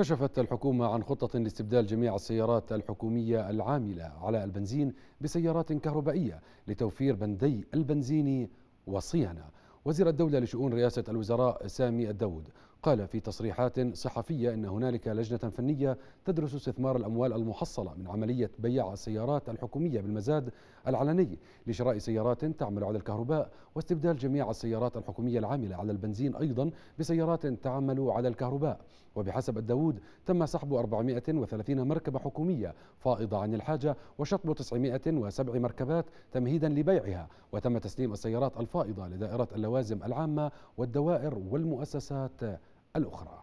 كشفت الحكومة عن خطة لاستبدال جميع السيارات الحكومية العاملة على البنزين بسيارات كهربائية لتوفير بندي البنزين وصيانة وزير الدولة لشؤون رئاسة الوزراء سامي الدود قال في تصريحات صحفية أن هنالك لجنة فنية تدرس استثمار الأموال المحصلة من عملية بيع السيارات الحكومية بالمزاد العلني لشراء سيارات تعمل على الكهرباء واستبدال جميع السيارات الحكومية العاملة على البنزين أيضا بسيارات تعمل على الكهرباء وبحسب الداود تم سحب 430 مركبة حكومية فائضة عن الحاجة وشطب 907 مركبات تمهيدا لبيعها وتم تسليم السيارات الفائضة لدائرة اللوازم العامة والدوائر والمؤسسات الأخرى